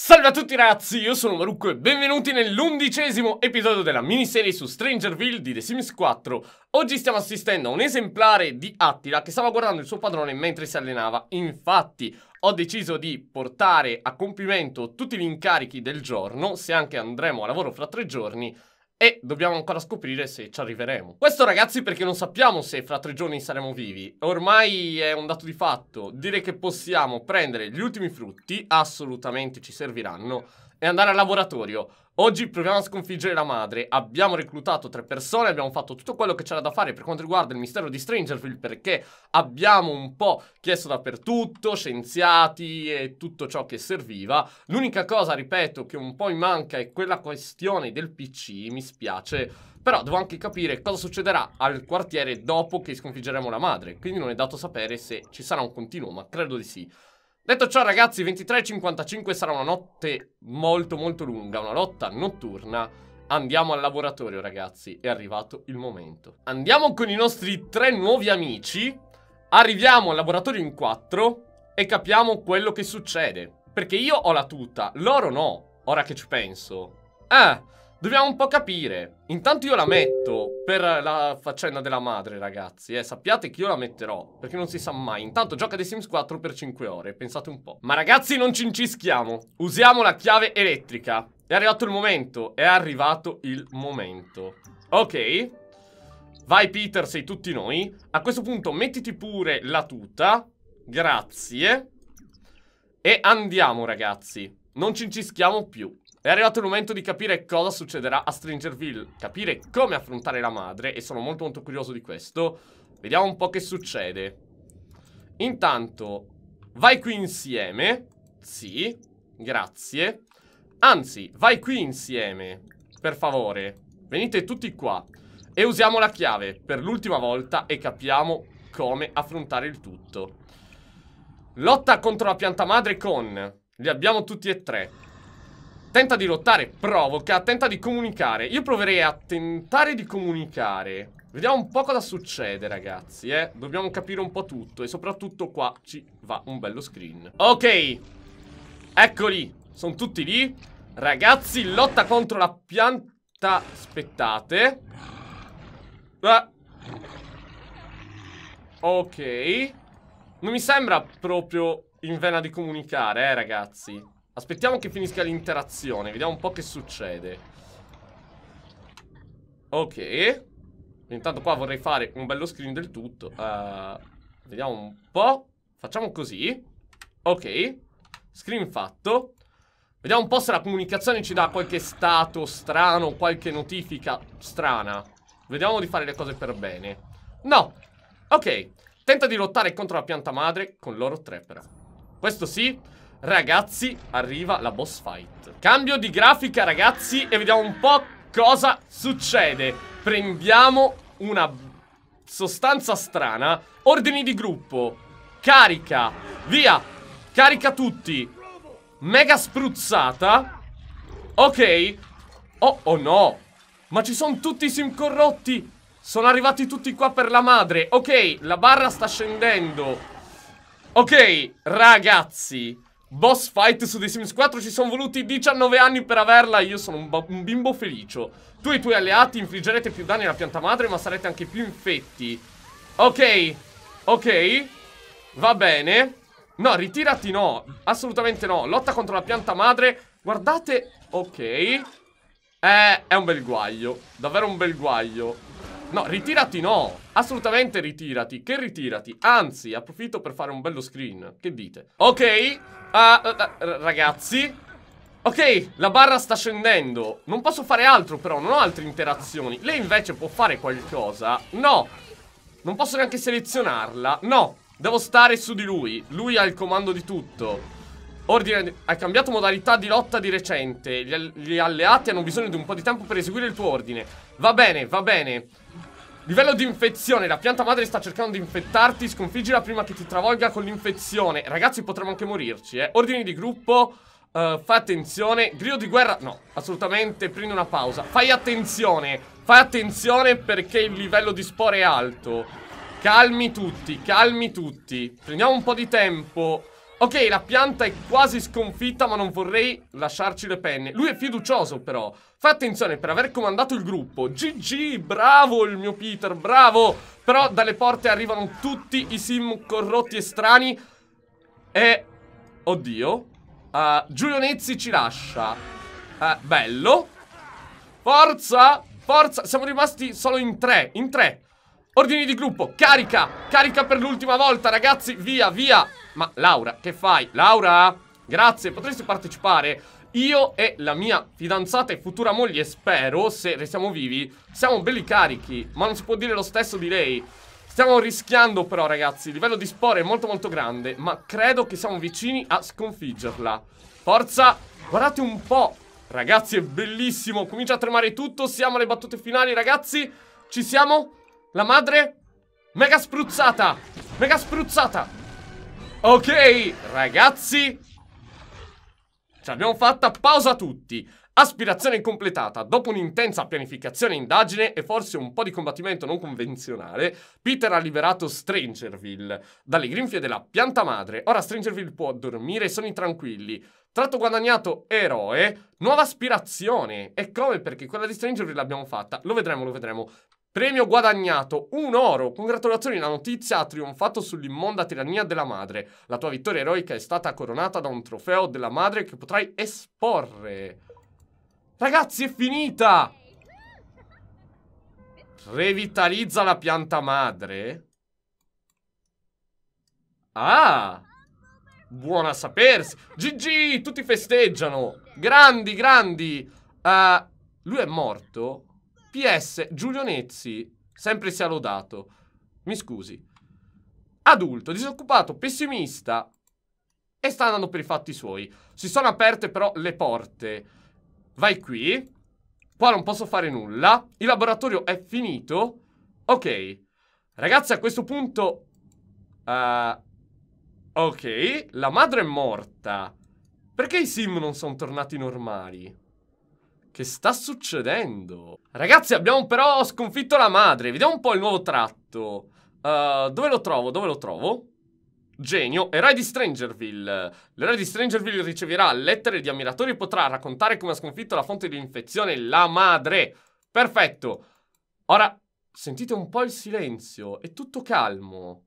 Salve a tutti ragazzi, io sono Marucco e benvenuti nell'undicesimo episodio della miniserie su Strangerville di The Sims 4. Oggi stiamo assistendo a un esemplare di Attila che stava guardando il suo padrone mentre si allenava. Infatti ho deciso di portare a compimento tutti gli incarichi del giorno, se anche andremo a lavoro fra tre giorni, e dobbiamo ancora scoprire se ci arriveremo. Questo ragazzi perché non sappiamo se fra tre giorni saremo vivi. Ormai è un dato di fatto. Dire che possiamo prendere gli ultimi frutti assolutamente ci serviranno e andare al laboratorio. Oggi proviamo a sconfiggere la madre. Abbiamo reclutato tre persone, abbiamo fatto tutto quello che c'era da fare per quanto riguarda il mistero di Strangerville perché abbiamo un po' chiesto dappertutto, scienziati e tutto ciò che serviva. L'unica cosa, ripeto, che un po' mi manca è quella questione del PC, mi spiace. Però devo anche capire cosa succederà al quartiere dopo che sconfiggeremo la madre. Quindi non è dato sapere se ci sarà un continuo, ma credo di sì. Detto ciò ragazzi, 23.55 sarà una notte molto molto lunga, una lotta notturna. Andiamo al laboratorio ragazzi, è arrivato il momento. Andiamo con i nostri tre nuovi amici, arriviamo al laboratorio in quattro e capiamo quello che succede. Perché io ho la tuta, loro no, ora che ci penso. Eh, Dobbiamo un po' capire. Intanto io la metto per la faccenda della madre, ragazzi. Eh, sappiate che io la metterò, perché non si sa mai. Intanto gioca The Sims 4 per 5 ore, pensate un po'. Ma ragazzi, non ci incischiamo. Usiamo la chiave elettrica. È arrivato il momento, è arrivato il momento. Ok. Vai Peter, sei tutti noi. A questo punto mettiti pure la tuta. Grazie. E andiamo, ragazzi. Non ci incischiamo più. È arrivato il momento di capire cosa succederà a Stringerville, capire come affrontare la madre e sono molto molto curioso di questo. Vediamo un po' che succede. Intanto, vai qui insieme. Sì, grazie. Anzi, vai qui insieme, per favore. Venite tutti qua e usiamo la chiave per l'ultima volta e capiamo come affrontare il tutto. Lotta contro la pianta madre con... Li abbiamo tutti e tre. Tenta di lottare, provoca, tenta di comunicare. Io proverei a tentare di comunicare. Vediamo un po' cosa succede, ragazzi, eh. Dobbiamo capire un po' tutto e soprattutto qua ci va un bello screen. Ok, eccoli, sono tutti lì. Ragazzi, lotta contro la pianta... Aspettate. Ah. Ok. Non mi sembra proprio in vena di comunicare, eh, ragazzi. Aspettiamo che finisca l'interazione Vediamo un po' che succede Ok Intanto qua vorrei fare un bello screen del tutto uh, Vediamo un po' Facciamo così Ok Screen fatto Vediamo un po' se la comunicazione ci dà qualche stato strano Qualche notifica strana Vediamo di fare le cose per bene No Ok Tenta di lottare contro la pianta madre con l'oro 3 Questo sì Ragazzi, arriva la boss fight. Cambio di grafica, ragazzi, e vediamo un po' cosa succede. Prendiamo una sostanza strana. Ordini di gruppo. Carica. Via. Carica tutti. Mega spruzzata. Ok. Oh, oh no. Ma ci sono tutti i sim corrotti. Sono arrivati tutti qua per la madre. Ok, la barra sta scendendo. Ok, ragazzi boss fight su The Sims 4 ci sono voluti 19 anni per averla io sono un, un, bimbo felice Tu e i tuoi alleati infliggerete più danni alla pianta madre ma sarete anche più infetti. Ok, ok, va bene. No, ritirati no, assolutamente no. Lotta contro la pianta madre. Guardate, ok. Eh, è un bel guaglio, davvero un bel guaglio. No, ritirati no! Assolutamente ritirati, che ritirati? Anzi, approfitto per fare un bello screen, che dite? Ok, uh, uh, uh, ragazzi Ok, la barra sta scendendo Non posso fare altro però, non ho altre interazioni Lei invece può fare qualcosa? No Non posso neanche selezionarla, no Devo stare su di lui Lui ha il comando di tutto Ordine... Hai cambiato modalità di lotta di recente. Gli, gli alleati hanno bisogno di un po' di tempo per eseguire il tuo ordine. Va bene, va bene. Livello di infezione, la pianta madre sta cercando di infettarti, sconfiggila prima che ti travolga con l'infezione. Ragazzi, potremmo anche morirci, eh. Ordini di gruppo, uh, fai attenzione. Grido di guerra, no, assolutamente, prendi una pausa. Fai attenzione, fai attenzione perché il livello di spore è alto. Calmi tutti, calmi tutti. Prendiamo un po' di tempo. Ok, la pianta è quasi sconfitta, ma non vorrei lasciarci le penne. Lui è fiducioso, però. Fai attenzione, per aver comandato il gruppo. GG, bravo il mio Peter, bravo! Però dalle porte arrivano tutti i sim corrotti e strani. E... Oddio. Uh, Giulio Nezzi ci lascia. Uh, bello. Forza! Forza! Siamo rimasti solo in tre, in tre. Ordini di gruppo, carica, carica per l'ultima volta ragazzi, via, via Ma Laura, che fai? Laura, grazie, potresti partecipare? Io e la mia fidanzata e futura moglie, spero, se restiamo vivi Siamo belli carichi, ma non si può dire lo stesso di lei Stiamo rischiando però ragazzi, il livello di spore è molto molto grande Ma credo che siamo vicini a sconfiggerla Forza, guardate un po' Ragazzi è bellissimo, comincia a tremare tutto, siamo alle battute finali ragazzi Ci siamo? La madre? Mega spruzzata! Mega spruzzata! Ok, ragazzi! Ce l'abbiamo fatta, pausa tutti! Aspirazione completata. Dopo un'intensa pianificazione e indagine e forse un po' di combattimento non convenzionale, Peter ha liberato Strangerville dalle grinfie della pianta madre. Ora Strangerville può dormire e sogni tranquilli. Tratto guadagnato eroe, nuova aspirazione. E come perché quella di Strangerville l'abbiamo fatta? Lo vedremo, lo vedremo. Premio guadagnato, un oro. Congratulazioni, la notizia ha trionfato sull'immonda tirannia della madre. La tua vittoria eroica è stata coronata da un trofeo della madre che potrai esporre. Ragazzi, è finita! Revitalizza la pianta madre. Ah! Buona sapersi. GG, tutti festeggiano. Grandi, grandi. Uh, lui è morto? PS Giulio Nezzi, sempre sia lodato. Mi scusi. Adulto, disoccupato, pessimista e sta andando per i fatti suoi. Si sono aperte però le porte. Vai qui. Qua non posso fare nulla. Il laboratorio è finito. Ok. Ragazzi, a questo punto... Uh, ok, la madre è morta. Perché i sim non sono tornati normali? Che sta succedendo? Ragazzi, abbiamo però sconfitto la madre. Vediamo un po' il nuovo tratto. Uh, dove lo trovo? Dove lo trovo? Genio, eroe di Strangerville. L'eroe di Strangerville riceverà lettere di ammiratori e potrà raccontare come ha sconfitto la fonte di infezione, la madre. Perfetto. Ora, sentite un po' il silenzio. È tutto calmo.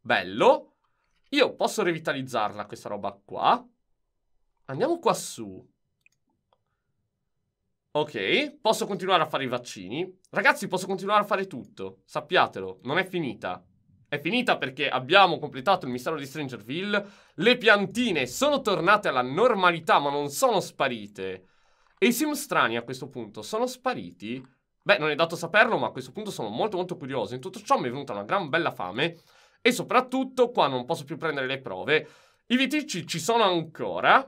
Bello. Io posso revitalizzarla questa roba qua. Andiamo qua su. Ok, posso continuare a fare i vaccini. Ragazzi, posso continuare a fare tutto. Sappiatelo, non è finita. È finita perché abbiamo completato il mistero di Strangerville. Le piantine sono tornate alla normalità, ma non sono sparite. E i sim strani a questo punto sono spariti? Beh, non è dato saperlo, ma a questo punto sono molto molto curioso. In tutto ciò mi è venuta una gran bella fame. E soprattutto, qua non posso più prendere le prove. I viticci ci sono ancora.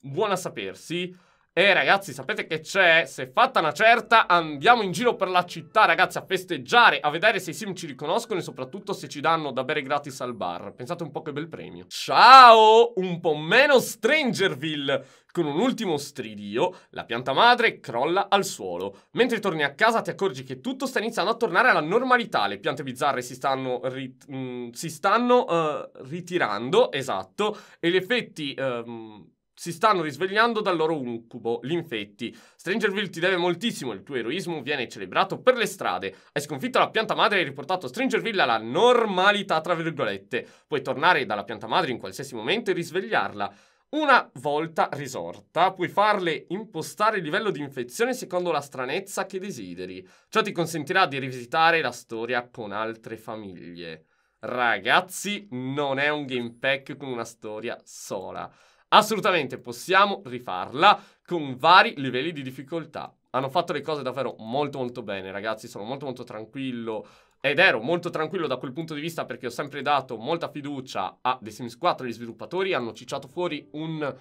Buona sapersi. E ragazzi, sapete che c'è? Se fatta una certa, andiamo in giro per la città, ragazzi, a festeggiare, a vedere se i sim ci riconoscono e soprattutto se ci danno da bere gratis al bar. Pensate un po' che bel premio. Ciao! Un po' meno Strangerville! Con un ultimo stridio, la pianta madre crolla al suolo. Mentre torni a casa ti accorgi che tutto sta iniziando a tornare alla normalità. Le piante bizzarre si stanno, rit mh, mm, si stanno uh, ritirando, esatto, e gli effetti... Um, si stanno risvegliando dal loro incubo, l'infetti. Strangerville ti deve moltissimo, il tuo eroismo viene celebrato per le strade. Hai sconfitto la pianta madre e hai riportato Strangerville alla normalità, tra virgolette. Puoi tornare dalla pianta madre in qualsiasi momento e risvegliarla. Una volta risorta, puoi farle impostare il livello di infezione secondo la stranezza che desideri. Ciò ti consentirà di rivisitare la storia con altre famiglie. Ragazzi, non è un game pack con una storia sola. Assolutamente possiamo rifarla con vari livelli di difficoltà. Hanno fatto le cose davvero molto molto bene, ragazzi, sono molto molto tranquillo ed ero molto tranquillo da quel punto di vista perché ho sempre dato molta fiducia a The Sims 4 gli sviluppatori hanno cicciato fuori un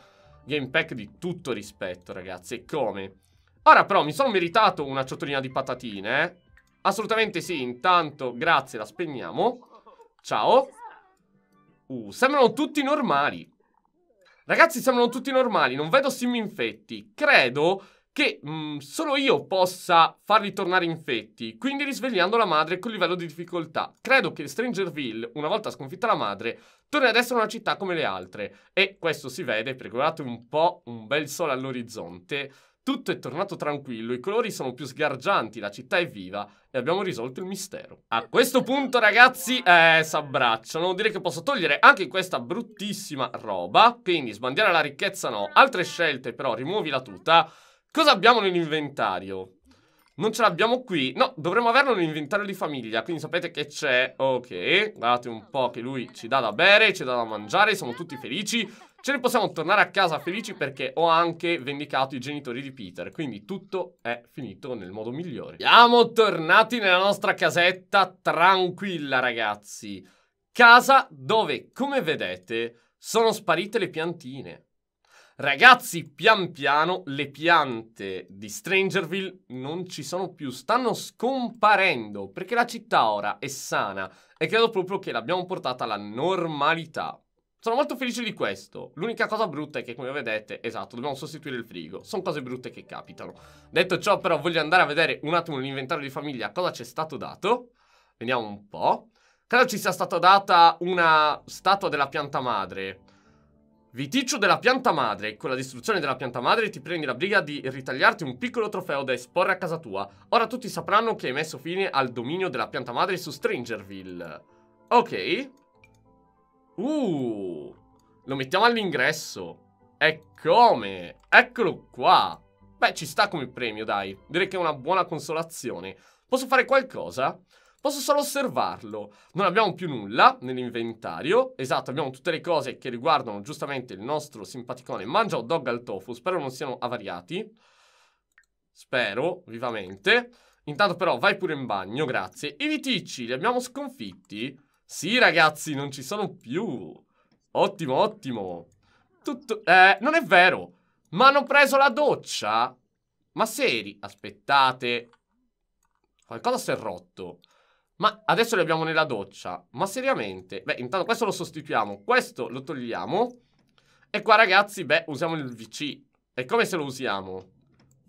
game pack di tutto rispetto, ragazzi, e come? Ora però mi sono meritato una ciotolina di patatine, eh? Assolutamente sì, intanto grazie, la spegniamo. Ciao. Uh, sembrano tutti normali. Ragazzi, sembrano tutti normali, non vedo sim infetti. Credo che mh, mm, solo io possa farli tornare infetti, quindi risvegliando la madre con livello di difficoltà. Credo che Strangerville, una volta sconfitta la madre, torni ad essere una città come le altre. E questo si vede perché guardate un po' un bel sole all'orizzonte. Tutto è tornato tranquillo, i colori sono più sgargianti, la città è viva e abbiamo risolto il mistero. A questo punto, ragazzi, eh, s'abbracciano. Direi che posso togliere anche questa bruttissima roba. Quindi sbandiare la ricchezza no. Altre scelte, però, rimuovi la tuta. Cosa abbiamo nell'inventario? Non ce l'abbiamo qui. No, dovremmo averlo nell'inventario di famiglia. Quindi sapete che c'è. Ok, guardate un po' che lui ci dà da bere, ci dà da mangiare, siamo tutti felici. Ce ne possiamo tornare a casa felici perché ho anche vendicato i genitori di Peter, quindi tutto è finito nel modo migliore. Siamo tornati nella nostra casetta tranquilla, ragazzi. Casa dove, come vedete, sono sparite le piantine. Ragazzi, pian piano le piante di Strangerville non ci sono più, stanno scomparendo perché la città ora è sana e credo proprio che l'abbiamo portata alla normalità. Sono molto felice di questo. L'unica cosa brutta è che, come vedete, esatto, dobbiamo sostituire il frigo. Sono cose brutte che capitano. Detto ciò, però, voglio andare a vedere un attimo l'inventario di famiglia cosa c'è stato dato. Vediamo un po'. Credo ci sia stata data una statua della pianta madre. Viticcio della pianta madre. Con la distruzione della pianta madre ti prendi la briga di ritagliarti un piccolo trofeo da esporre a casa tua. Ora tutti sapranno che hai messo fine al dominio della pianta madre su Strangerville. Ok. Uh, lo mettiamo all'ingresso. E come? Eccolo qua. Beh, ci sta come premio, dai. Direi che è una buona consolazione. Posso fare qualcosa? Posso solo osservarlo. Non abbiamo più nulla nell'inventario. Esatto, abbiamo tutte le cose che riguardano giustamente il nostro simpaticone mangia o dog al tofu. Spero non siano avariati. Spero, vivamente. Intanto però vai pure in bagno, grazie. I viticci li abbiamo sconfitti? Sì, ragazzi, non ci sono più. Ottimo, ottimo. Tutto... Eh, non è vero. Ma hanno preso la doccia? Ma seri? Aspettate. Qualcosa si è rotto. Ma adesso li abbiamo nella doccia. Ma seriamente? Beh, intanto questo lo sostituiamo. Questo lo togliamo. E qua, ragazzi, beh, usiamo il VC. E come se lo usiamo?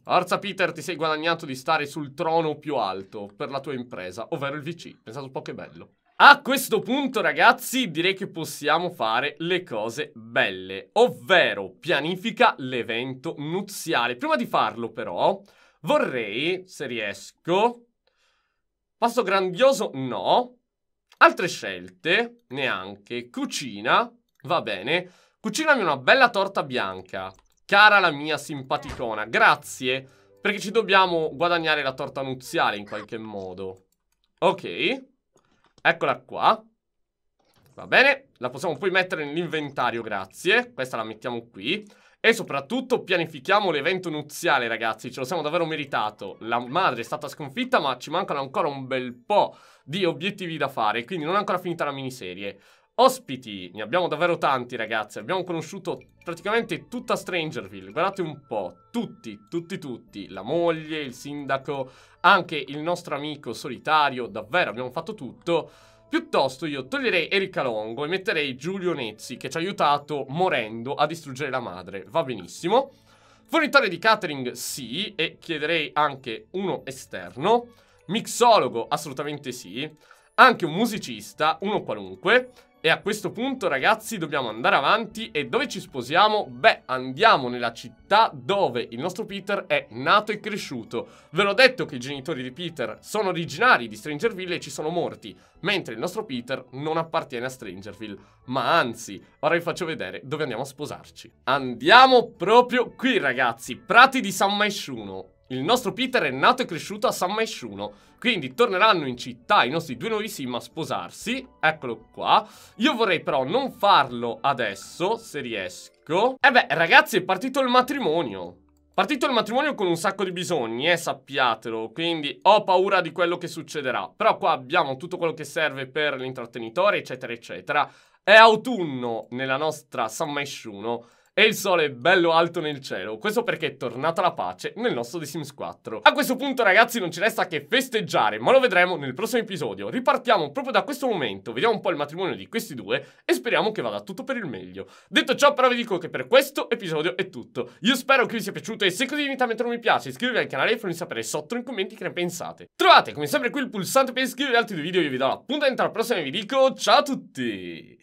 Forza Peter, ti sei guadagnato di stare sul trono più alto per la tua impresa, ovvero il VC. Pensate un po' che bello. A questo punto ragazzi direi che possiamo fare le cose belle, ovvero pianifica l'evento nuziale. Prima di farlo però vorrei, se riesco, passo grandioso no, altre scelte neanche, cucina, va bene, cucinami una bella torta bianca, cara la mia simpaticona, grazie, perché ci dobbiamo guadagnare la torta nuziale in qualche modo. Ok. Eccola qua. Va bene, la possiamo poi mettere nell'inventario, grazie. Questa la mettiamo qui. E soprattutto pianifichiamo l'evento nuziale, ragazzi. Ce lo siamo davvero meritato. La madre è stata sconfitta, ma ci mancano ancora un bel po' di obiettivi da fare. Quindi non è ancora finita la miniserie. Ospiti, ne abbiamo davvero tanti ragazzi, abbiamo conosciuto praticamente tutta Strangerville, guardate un po', tutti, tutti, tutti, la moglie, il sindaco, anche il nostro amico solitario, davvero abbiamo fatto tutto. Piuttosto io toglierei Erika Longo e metterei Giulio Nezzi che ci ha aiutato morendo a distruggere la madre, va benissimo. Fornitore di catering sì e chiederei anche uno esterno. Mixologo assolutamente sì. Anche un musicista, uno qualunque e a questo punto ragazzi dobbiamo andare avanti e dove ci sposiamo? Beh andiamo nella città dove il nostro Peter è nato e cresciuto Ve l'ho detto che i genitori di Peter sono originari di Strangerville e ci sono morti Mentre il nostro Peter non appartiene a Strangerville Ma anzi, ora vi faccio vedere dove andiamo a sposarci Andiamo proprio qui ragazzi, Prati di San Maisciuno il nostro Peter è nato e cresciuto a San Maisciuno, quindi torneranno in città i nostri due nuovi sim a sposarsi, eccolo qua. Io vorrei però non farlo adesso, se riesco. E eh beh, ragazzi, è partito il matrimonio. Partito il matrimonio con un sacco di bisogni, eh, sappiatelo, quindi ho paura di quello che succederà. Però qua abbiamo tutto quello che serve per l'intrattenitore, eccetera, eccetera. È autunno nella nostra San Maisciuno e il sole è bello alto nel cielo. Questo perché è tornata la pace nel nostro The Sims 4. A questo punto ragazzi non ci resta che festeggiare, ma lo vedremo nel prossimo episodio. Ripartiamo proprio da questo momento, vediamo un po' il matrimonio di questi due e speriamo che vada tutto per il meglio. Detto ciò però vi dico che per questo episodio è tutto. Io spero che vi sia piaciuto e se così venite a mettere un mi piace, iscrivetevi al canale e fammi sapere sotto nei commenti che ne pensate. Trovate come sempre qui il pulsante per iscrivervi ad altri video, io vi do l'appuntamento al prossimo e vi dico ciao a tutti!